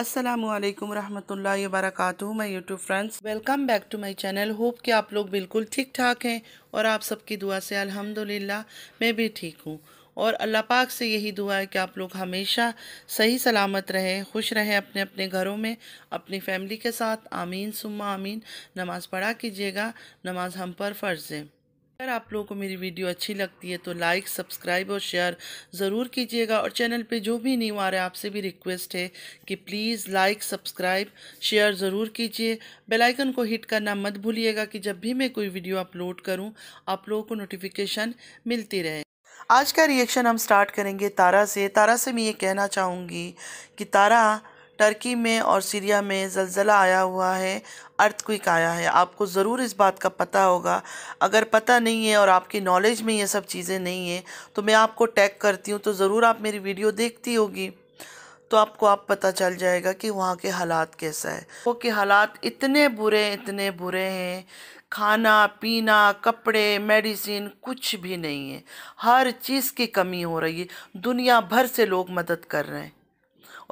असलम रहमतुल्लाहि वरक my YouTube friends welcome back to my channel hope कि आप लोग बिल्कुल ठीक ठाक हैं और आप सबकी दुआ से अल्हम्दुलिल्लाह मैं भी ठीक हूँ और अल्लाह पाक से यही दुआ है कि आप लोग हमेशा सही सलामत रहें खुश रहें अपने अपने घरों में अपनी फैमिली के साथ आमीन सुम्मा आमीन नमाज़ पढ़ा कीजिएगा नमाज हम पर फ़र्ज़ है अगर आप लोगों को मेरी वीडियो अच्छी लगती है तो लाइक सब्सक्राइब और शेयर ज़रूर कीजिएगा और चैनल पे जो भी न्यू आ रहा है आपसे भी रिक्वेस्ट है कि प्लीज़ लाइक सब्सक्राइब शेयर ज़रूर कीजिए बेल आइकन को हिट करना मत भूलिएगा कि जब भी मैं कोई वीडियो अपलोड करूं आप लोगों को नोटिफिकेशन मिलती रहे आज का रिएक्शन हम स्टार्ट करेंगे तारा से तारा से मैं ये कहना चाहूँगी कि तारा टर्की में और सीरिया में ज़लज़ला आया हुआ है अर्थक्विक आया है आपको ज़रूर इस बात का पता होगा अगर पता नहीं है और आपकी नॉलेज में ये सब चीज़ें नहीं हैं तो मैं आपको टैग करती हूँ तो ज़रूर आप मेरी वीडियो देखती होगी तो आपको आप पता चल जाएगा कि वहाँ के हालात कैसा है वो के हालात इतने बुरे इतने बुरे हैं खाना पीना कपड़े मेडिसिन कुछ भी नहीं है हर चीज़ की कमी हो रही है दुनिया भर से लोग मदद कर रहे हैं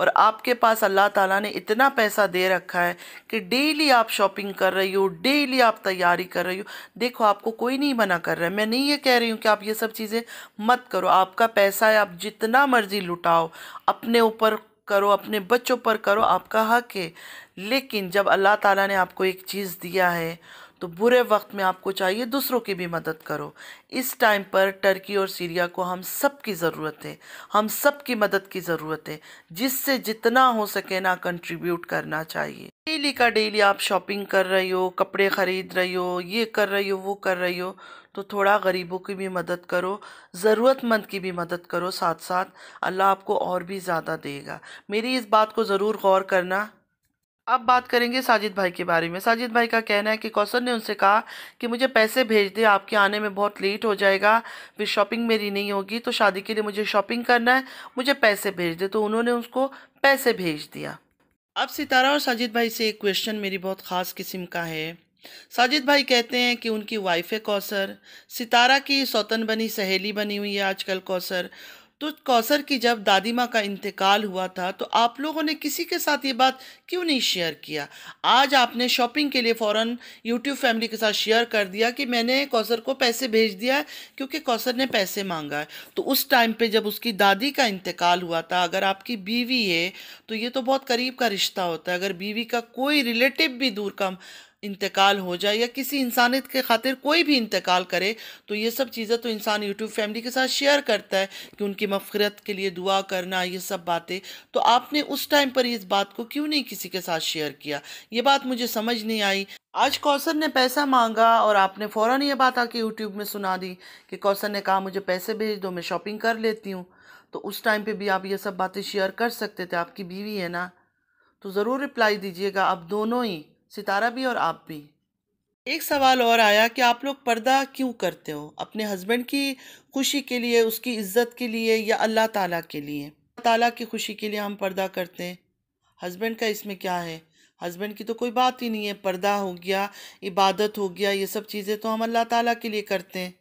और आपके पास अल्लाह ताला ने इतना पैसा दे रखा है कि डेली आप शॉपिंग कर रही हो डेली आप तैयारी कर रही हो देखो आपको कोई नहीं मना कर रहा है मैं नहीं ये कह रही हूँ कि आप ये सब चीज़ें मत करो आपका पैसा है आप जितना मर्जी लुटाओ अपने ऊपर करो अपने बच्चों पर करो आपका हक है लेकिन जब अल्लाह ताला ने आपको एक चीज़ दिया है तो बुरे वक्त में आपको चाहिए दूसरों की भी मदद करो इस टाइम पर टर्की और सीरिया को हम सब की ज़रूरत है हम सब की मदद की ज़रूरत है जिससे जितना हो सके ना कंट्रीब्यूट करना चाहिए डेली का डेली आप शॉपिंग कर रही हो कपड़े ख़रीद रही हो ये कर रही हो वो कर रही हो तो थोड़ा गरीबों की भी मदद करो ज़रूरतमंद की भी मदद करो साथ साथ अल्लाह आपको और भी ज़्यादा देगा मेरी इस बात को ज़रूर गौर करना अब बात करेंगे साजिद भाई के बारे में साजिद भाई का कहना है कि कौशल ने उनसे कहा कि मुझे पैसे भेज दे आपके आने में बहुत लेट हो जाएगा फिर शॉपिंग मेरी नहीं होगी तो शादी के लिए मुझे शॉपिंग करना है मुझे पैसे भेज दे तो उन्होंने उसको पैसे भेज दिया अब सितारा और साजिद भाई से एक क्वेश्चन मेरी बहुत ख़ास किस्म का है साजिद भाई कहते हैं कि उनकी वाइफ है कौसर सितारा की सौतन बनी सहेली बनी हुई है आजकल कौसर तो कौसर की जब दादी माँ का इंतकाल हुआ था तो आप लोगों ने किसी के साथ ये बात क्यों नहीं शेयर किया आज आपने शॉपिंग के लिए फ़ौर यूट्यूब फैमिली के साथ शेयर कर दिया कि मैंने कौसर को पैसे भेज दिया है क्योंकि कौसर ने पैसे मांगा है तो उस टाइम पे जब उसकी दादी का इंतकाल हुआ था अगर आपकी बीवी है तो ये तो बहुत करीब का रिश्ता होता है अगर बीवी का कोई रिलेटिव भी दूर का इंतकाल हो जाए या किसी इंसानियत के खातिर कोई भी इंतकाल करे तो ये सब चीज़ें तो इंसान यूट्यूब फैमिली के साथ शेयर करता है कि उनकी मफ़रत के लिए दुआ करना ये सब बातें तो आपने उस टाइम पर इस बात को क्यों नहीं किसी के साथ शेयर किया ये बात मुझे समझ नहीं आई आज कौसर ने पैसा मांगा और आपने फ़ौर ये बात आके यूट्यूब में सुना दी कि कौसर ने कहा मुझे पैसे भेज दो मैं शॉपिंग कर लेती हूँ तो उस टाइम पर भी आप ये सब बातें शेयर कर सकते थे आपकी बीवी है ना तो ज़रूर रिप्लाई दीजिएगा आप दोनों ही सितारा भी और आप भी एक सवाल और आया कि आप लोग पर्दा क्यों करते हो अपने हस्बैंड की खुशी के लिए उसकी इज्जत के लिए या अल्लाह ताला के लिए ताला की खुशी के लिए हम पर्दा करते हैं हस्बैंड का इसमें क्या है हस्बैंड की तो कोई बात ही नहीं है पर्दा हो गया इबादत हो गया ये सब चीज़ें तो हम अल्लाह ताला के लिए करते हैं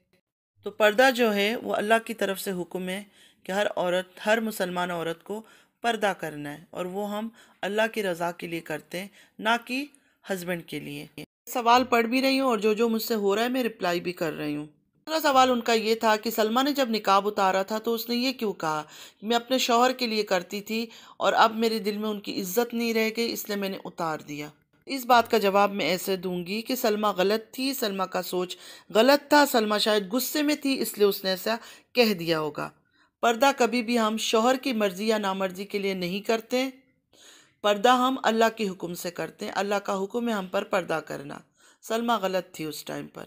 तो पर्दा जो है वो अल्लाह की तरफ से हुक्म है कि हर औरत हर मुसलमान औरत को पर्दा करना है और वो हम अल्लाह की रज़ा के लिए करते हैं ना कि हस्बैंड के लिए सवाल पढ़ भी रही हूँ और जो जो मुझसे हो रहा है मैं रिप्लाई भी कर रही हूँ दूसरा सवाल उनका ये था कि सलमा ने जब निकाब उतारा था तो उसने ये क्यों कहा मैं अपने शोहर के लिए करती थी और अब मेरे दिल में उनकी इज्जत नहीं रह गई इसलिए मैंने उतार दिया इस बात का जवाब मैं ऐसे दूंगी कि सलमा गलत थी सलमा का सोच गलत था सलमा शायद गुस्से में थी इसलिए उसने ऐसा कह दिया होगा पर्दा कभी भी हम शोहर की मर्ज़ी या नामर्ज़ी के लिए नहीं करते पर्दा हम अल्लाह के हुक्म से करते हैं अल्लाह का हुक्म है हम पर पर्दा करना सलमा गलत थी उस टाइम पर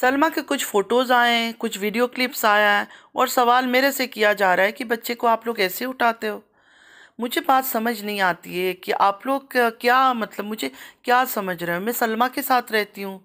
सलमा के कुछ फ़ोटोज़ आए हैं कुछ वीडियो क्लिप्स आया है और सवाल मेरे से किया जा रहा है कि बच्चे को आप लोग ऐसे उठाते हो मुझे बात समझ नहीं आती है कि आप लोग क्या मतलब मुझे क्या समझ रहे हो मैं सलमा के साथ रहती हूँ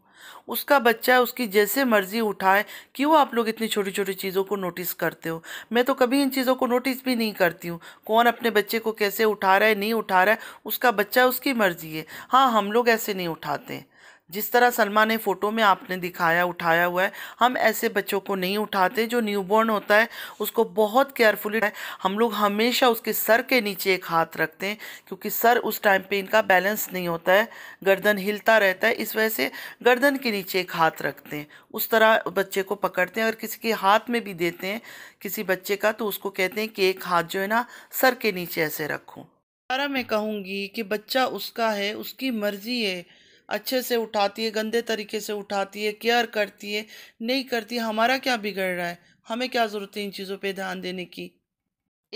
उसका बच्चा है उसकी जैसे मर्जी उठाए क्यों आप लोग इतनी छोटी छोटी चीज़ों को नोटिस करते हो मैं तो कभी इन चीज़ों को नोटिस भी नहीं करती हूँ कौन अपने बच्चे को कैसे उठा रहा है नहीं उठा रहा है उसका बच्चा उसकी मर्जी है हाँ हम लोग ऐसे नहीं उठाते जिस तरह सलमा ने फ़ोटो में आपने दिखाया उठाया हुआ है हम ऐसे बच्चों को नहीं उठाते जो न्यूबॉर्न होता है उसको बहुत केयरफुली हम लोग हमेशा उसके सर के नीचे एक हाथ रखते हैं क्योंकि सर उस टाइम पे इनका बैलेंस नहीं होता है गर्दन हिलता रहता है इस वजह से गर्दन के नीचे एक हाथ रखते हैं उस तरह बच्चे को पकड़ते हैं अगर किसी के हाथ में भी देते हैं किसी बच्चे का तो उसको कहते हैं कि एक हाथ जो है ना सर के नीचे ऐसे रखूँ सारा मैं कहूँगी कि बच्चा उसका है उसकी मर्ज़ी है अच्छे से उठाती है गंदे तरीके से उठाती है केयर करती है नहीं करती है, हमारा क्या बिगड़ रहा है हमें क्या ज़रूरत है इन चीज़ों पे ध्यान देने की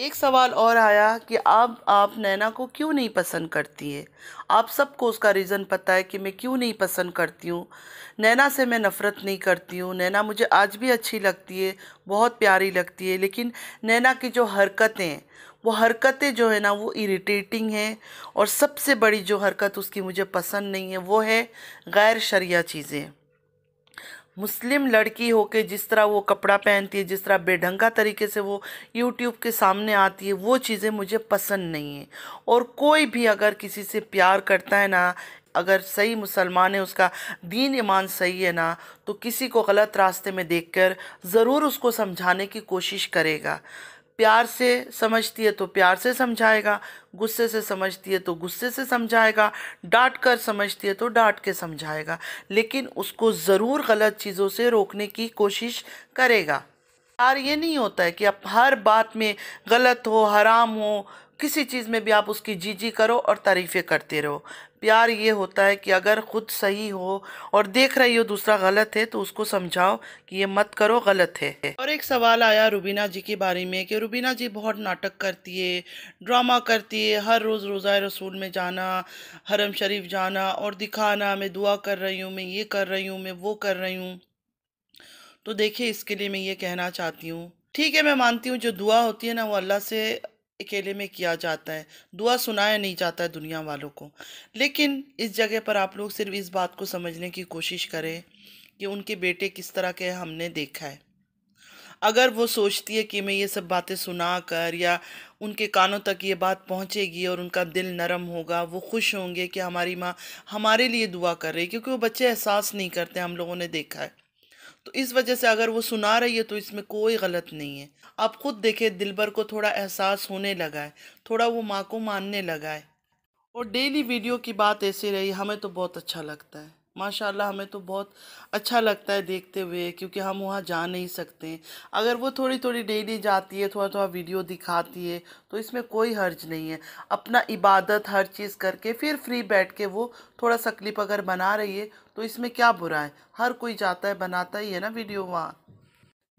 एक सवाल और आया कि आप आप नैना को क्यों नहीं पसंद करती है आप सबको उसका रीज़न पता है कि मैं क्यों नहीं पसंद करती हूँ नैना से मैं नफ़रत नहीं करती हूँ नैना मुझे आज भी अच्छी लगती है बहुत प्यारी लगती है लेकिन नैना की जो हरकतें वो हरकतें जो है ना वो इरिटेटिंग हैं और सबसे बड़ी जो हरकत उसकी मुझे पसंद नहीं है वो है गैर शरिया चीज़ें मुस्लिम लड़की हो के जिस तरह वो कपड़ा पहनती है जिस तरह बेढंगा तरीके से वो यूट्यूब के सामने आती है वो चीज़ें मुझे पसंद नहीं है और कोई भी अगर किसी से प्यार करता है ना अगर सही मुसलमान है उसका दीन ईमान सही है ना तो किसी को गलत रास्ते में देखकर ज़रूर उसको समझाने की कोशिश करेगा प्यार से समझती है तो प्यार से समझाएगा गुस्से से समझती है तो गुस्से से समझाएगा डांट कर समझती है तो डांट के समझाएगा लेकिन उसको ज़रूर गलत चीज़ों से रोकने की कोशिश करेगा प्यार ये नहीं होता है कि आप हर बात में गलत हो हराम हो किसी चीज़ में भी आप उसकी जी जी करो और तारीफ़ें करते रहो प्यार ये होता है कि अगर ख़ुद सही हो और देख रही हो दूसरा गलत है तो उसको समझाओ कि ये मत करो गलत है और एक सवाल आया रुबीना जी के बारे में कि रुबीना जी बहुत नाटक करती है ड्रामा करती है हर रोज़ रोज़ा रसूल में जाना हरम शरीफ जाना और दिखाना मैं दुआ कर रही हूँ मैं ये कर रही हूँ मैं वो कर रही हूँ तो देखिए इसके लिए मैं ये कहना चाहती हूँ ठीक है मैं मानती हूँ जो दुआ होती है ना वो अल्लाह से अकेले में किया जाता है दुआ सुनाया नहीं जाता है दुनिया वालों को लेकिन इस जगह पर आप लोग सिर्फ इस बात को समझने की कोशिश करें कि उनके बेटे किस तरह के हमने देखा है अगर वो सोचती है कि मैं ये सब बातें सुना कर या उनके कानों तक ये बात पहुंचेगी और उनका दिल नरम होगा वो खुश होंगे कि हमारी माँ हमारे लिए दुआ कर रही है क्योंकि वो बच्चे एहसास नहीं करते हम लोगों ने देखा है तो इस वजह से अगर वो सुना रही है तो इसमें कोई गलत नहीं है आप ख़ुद देखें दिलबर को थोड़ा एहसास होने लगा है थोड़ा वो माँ को मानने लगा है और डेली वीडियो की बात ऐसी रही हमें तो बहुत अच्छा लगता है माशाल्लाह हमें तो बहुत अच्छा लगता है देखते हुए क्योंकि हम वहाँ जा नहीं सकते अगर वो थोड़ी थोड़ी डेली जाती है थोड़ा थोड़ा वीडियो दिखाती है तो इसमें कोई हर्ज नहीं है अपना इबादत हर चीज़ करके फिर फ्री बैठ के वो थोड़ा सा क्लिप अगर बना रही है तो इसमें क्या बुरा है हर कोई जाता है बनाता ही है ना वीडियो वहाँ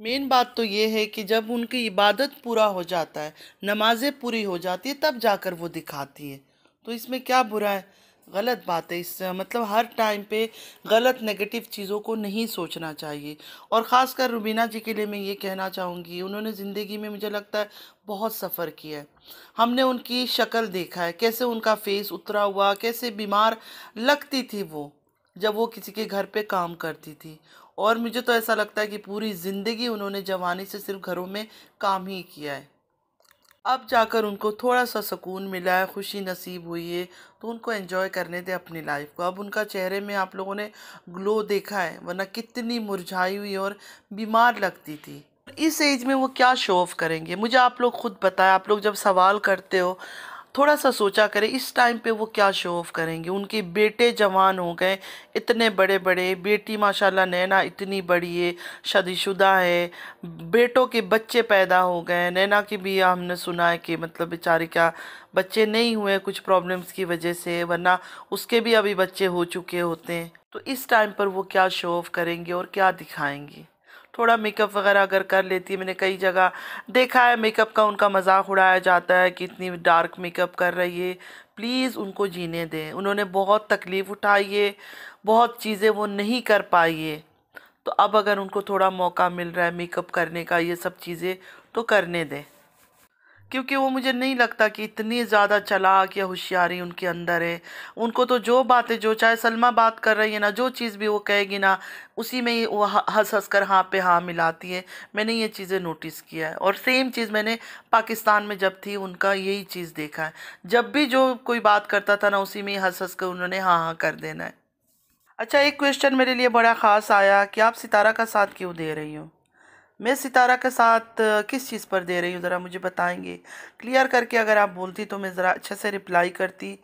मेन बात तो ये है कि जब उनकी इबादत पूरा हो जाता है नमाज़ें पूरी हो जाती है तब जाकर वो दिखाती है तो इसमें क्या बुरा है गलत बात है इस मतलब हर टाइम पे गलत नेगेटिव चीज़ों को नहीं सोचना चाहिए और ख़ासकर रुबीना जी के लिए मैं ये कहना चाहूँगी उन्होंने ज़िंदगी में मुझे लगता है बहुत सफ़र किया है हमने उनकी शक्ल देखा है कैसे उनका फेस उतरा हुआ कैसे बीमार लगती थी वो जब वो किसी के घर पे काम करती थी और मुझे तो ऐसा लगता है कि पूरी ज़िंदगी उन्होंने जवानी से सिर्फ घरों में काम ही किया है अब जाकर उनको थोड़ा सा सुकून मिला है खुशी नसीब हुई है तो उनको एंजॉय करने दें अपनी लाइफ को अब उनका चेहरे में आप लोगों ने ग्लो देखा है वरना कितनी मुरझाई हुई और बीमार लगती थी इस एज में वो क्या शो ऑफ करेंगे मुझे आप लोग ख़ुद बताएं आप लोग जब सवाल करते हो थोड़ा सा सोचा करें इस टाइम पे वो क्या शो ऑफ करेंगे उनके बेटे जवान हो गए इतने बड़े बड़े बेटी माशाल्लाह नैना इतनी बड़ी है शादीशुदा है बेटों के बच्चे पैदा हो गए नैना की भी हमने सुना है कि मतलब बेचारे क्या बच्चे नहीं हुए कुछ प्रॉब्लम्स की वजह से वरना उसके भी अभी बच्चे हो चुके होते हैं तो इस टाइम पर वो क्या शो ऑफ करेंगे और क्या दिखाएंगे थोड़ा मेकअप वगैरह अगर कर लेती है मैंने कई जगह देखा है मेकअप का उनका मजाक उड़ाया जाता है कि इतनी डार्क मेकअप कर रही है प्लीज़ उनको जीने दें उन्होंने बहुत तकलीफ़ उठाई है बहुत चीज़ें वो नहीं कर पाई है तो अब अगर उनको थोड़ा मौका मिल रहा है मेकअप करने का ये सब चीज़ें तो करने दें क्योंकि वो मुझे नहीं लगता कि इतनी ज़्यादा चलाक या होशियारी उनके अंदर है उनको तो जो बातें जो चाहे सलमा बात कर रही है ना जो चीज़ भी वो कहेगी ना उसी में ही वो हंस हंस कर हाँ पे हाँ मिलाती है मैंने ये चीज़ें नोटिस किया है और सेम चीज़ मैंने पाकिस्तान में जब थी उनका यही चीज़ देखा है जब भी जो कोई बात करता था ना उसी में ही हंस हंस कर उन्होंने हाँ हाँ कर देना है अच्छा एक क्वेश्चन मेरे लिए बड़ा ख़ास आया कि आप सितारा का साथ क्यों दे रही हो मैं सितारा के साथ किस चीज़ पर दे रही हूँ ज़रा मुझे बताएंगे क्लियर करके अगर आप बोलती तो मैं ज़रा अच्छे से रिप्लाई करती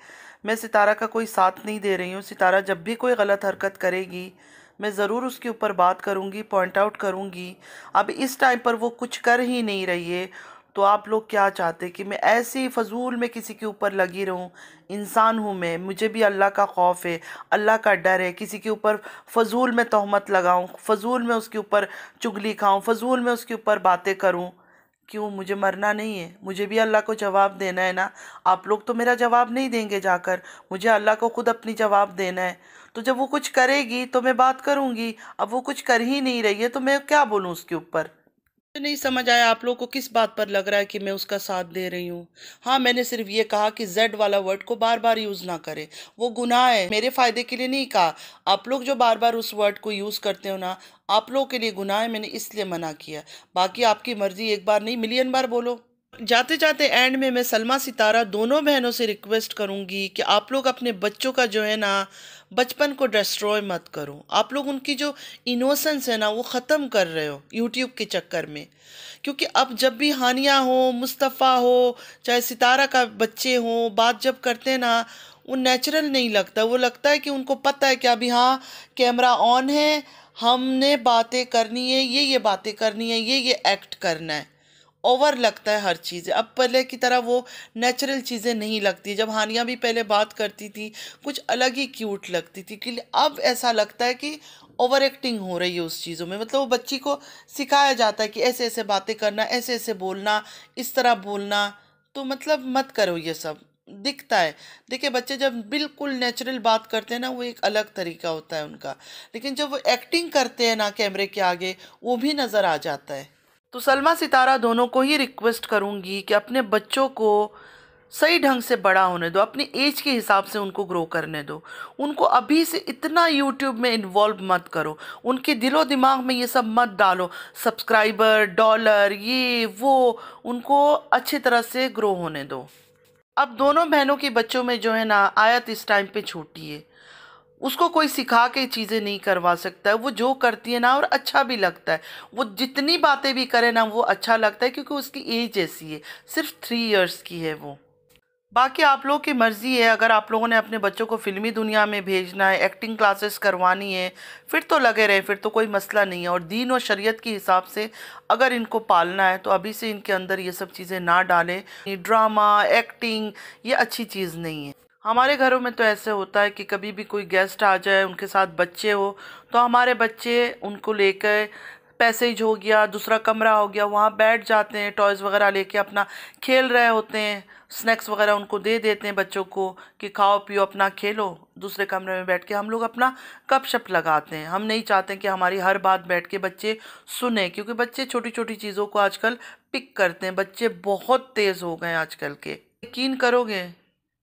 मैं सितारा का कोई साथ नहीं दे रही हूँ सितारा जब भी कोई गलत हरकत करेगी मैं ज़रूर उसके ऊपर बात करूँगी पॉइंट आउट करूँगी अब इस टाइम पर वो कुछ कर ही नहीं रही है तो आप लोग क्या चाहते कि मैं ऐसे ही फजूल में किसी के ऊपर लगी रहूं इंसान हूं मैं मुझे भी अल्लाह का खौफ है अल्लाह का डर है किसी के ऊपर फजूल में तहमत लगाऊं फजूल में उसके ऊपर चुगली खाऊं फजूल में उसके ऊपर बातें करूं क्यों मुझे मरना नहीं है मुझे भी अल्लाह को जवाब देना है ना आप लोग तो मेरा जवाब नहीं देंगे जाकर मुझे अल्लाह को ख़ुद अपनी जवाब देना है तो जब वो कुछ करेगी तो मैं बात करूँगी अब वो कुछ कर ही नहीं रही है तो मैं क्या बोलूँ उसके ऊपर मुझे नहीं समझ आया आप लोगों को किस बात पर लग रहा है कि मैं उसका साथ दे रही हूँ हाँ मैंने सिर्फ ये कहा कि जेड वाला वर्ड को बार बार यूज़ ना करें वो गुनाह है मेरे फ़ायदे के लिए नहीं कहा आप लोग जो बार बार उस वर्ड को यूज़ करते हो ना आप लोगों के लिए गुनाह है मैंने इसलिए मना किया बाकी आपकी मर्ज़ी एक बार नहीं मिलियन बार बोलो जाते जाते एंड में मैं सलमा सितारा दोनों बहनों से रिक्वेस्ट करूँगी कि आप लोग अपने बच्चों का जो है ना बचपन को डिस्ट्रॉय मत करो आप लोग उनकी जो इनोसेंस है ना वो ख़त्म कर रहे हो यूट्यूब के चक्कर में क्योंकि अब जब भी हानिया हो मुस्तफ़ा हो चाहे सितारा का बच्चे हो बात जब करते हैं ना वो नेचुरल नहीं लगता वो लगता है कि उनको पता है कि अभी हाँ कैमरा ऑन है हमने बातें करनी है ये ये बातें करनी है ये ये एक्ट करना है ओवर लगता है हर चीज़ अब पहले की तरह वो नेचुरल चीज़ें नहीं लगती जब हानिया भी पहले बात करती थी कुछ अलग ही क्यूट लगती थी कि अब ऐसा लगता है कि ओवर एक्टिंग हो रही है उस चीज़ों में मतलब वो बच्ची को सिखाया जाता है कि ऐसे ऐसे बातें करना ऐसे ऐसे बोलना इस तरह बोलना तो मतलब मत करो ये सब दिखता है देखिए बच्चे जब बिल्कुल नेचुरल बात करते हैं ना वो एक अलग तरीका होता है उनका लेकिन जब वो एक्टिंग करते हैं ना कैमरे के आगे वो भी नज़र आ जाता है तो सलमा सितारा दोनों को ही रिक्वेस्ट करूँगी कि अपने बच्चों को सही ढंग से बड़ा होने दो अपनी एज के हिसाब से उनको ग्रो करने दो उनको अभी से इतना यूट्यूब में इन्वॉल्व मत करो उनके दिलो दिमाग में ये सब मत डालो सब्सक्राइबर डॉलर ये वो उनको अच्छी तरह से ग्रो होने दो अब दोनों बहनों के बच्चों में जो है ना आयत इस टाइम पे छूटी है उसको कोई सिखा के चीज़ें नहीं करवा सकता है वो जो करती है ना और अच्छा भी लगता है वो जितनी बातें भी करे ना वो अच्छा लगता है क्योंकि उसकी एज ऐसी है सिर्फ थ्री इयर्स की है वो बाकी आप लोगों की मर्ज़ी है अगर आप लोगों ने अपने बच्चों को फिल्मी दुनिया में भेजना है एक्टिंग क्लासेस करवानी है फिर तो लगे रहे फिर तो कोई मसला नहीं है और दीन और शरीयत के हिसाब से अगर इनको पालना है तो अभी से इनके अंदर ये सब चीज़ें ना डालें ड्रामा एक्टिंग ये अच्छी चीज़ नहीं है हमारे घरों में तो ऐसे होता है कि कभी भी कोई गेस्ट आ जाए उनके साथ बच्चे हो तो हमारे बच्चे उनको लेकर पैसेज हो गया दूसरा कमरा हो गया वहाँ बैठ जाते हैं टॉयज़ वगैरह लेके अपना खेल रहे होते हैं स्नैक्स वगैरह उनको दे देते हैं बच्चों को कि खाओ पियो अपना खेलो दूसरे कमरे में बैठ के हम लोग अपना कप शप लगाते हैं हम नहीं चाहते कि हमारी हर बात बैठ के बच्चे सुने क्योंकि बच्चे छोटी छोटी चीज़ों को आजकल पिक करते हैं बच्चे बहुत तेज़ हो गए आजकल के यकीन करोगे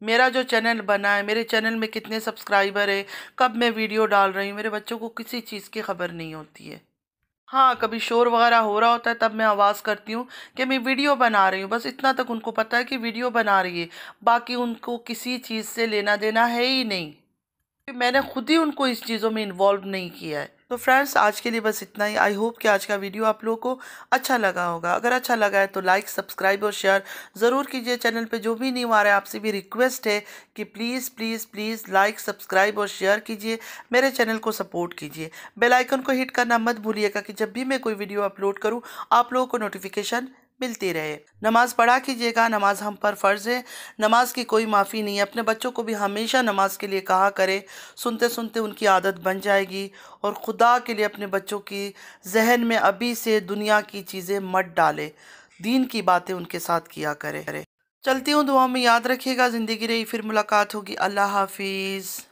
मेरा जो चैनल बना है मेरे चैनल में कितने सब्सक्राइबर है कब मैं वीडियो डाल रही हूँ मेरे बच्चों को किसी चीज़ की खबर नहीं होती है हाँ कभी शोर वगैरह हो रहा होता है तब मैं आवाज़ करती हूँ कि मैं वीडियो बना रही हूँ बस इतना तक उनको पता है कि वीडियो बना रही है बाकी उनको किसी चीज़ से लेना देना है ही नहीं मैंने खुद ही उनको इस चीज़ों में इन्वॉल्व नहीं किया है तो फ्रेंड्स आज के लिए बस इतना ही आई होप कि आज का वीडियो आप लोगों को अच्छा लगा होगा अगर अच्छा लगा है तो लाइक सब्सक्राइब और शेयर ज़रूर कीजिए चैनल पे जो भी नहीं आ रहा है आपसे भी रिक्वेस्ट है कि please please please like subscribe और शेयर कीजिए मेरे चैनल को सपोर्ट कीजिए बेलाइकन को हिट करना मत भूलिएगा कि जब भी मैं कोई वीडियो अपलोड करूँ आप लोगों को नोटिफिकेशन मिलती रहे नमाज़ पढ़ा कीजिएगा नमाज़ हम पर फ़र्ज़ है नमाज़ की कोई माफ़ी नहीं है अपने बच्चों को भी हमेशा नमाज़ के लिए कहा करें सुनते सुनते उनकी आदत बन जाएगी और खुदा के लिए अपने बच्चों की जहन में अभी से दुनिया की चीज़ें मत डालें दीन की बातें उनके साथ किया करें चलती हूँ दुआ में याद रखिएगा ज़िंदगी रही फिर मुलाकात होगी अल्लाह हाफिज़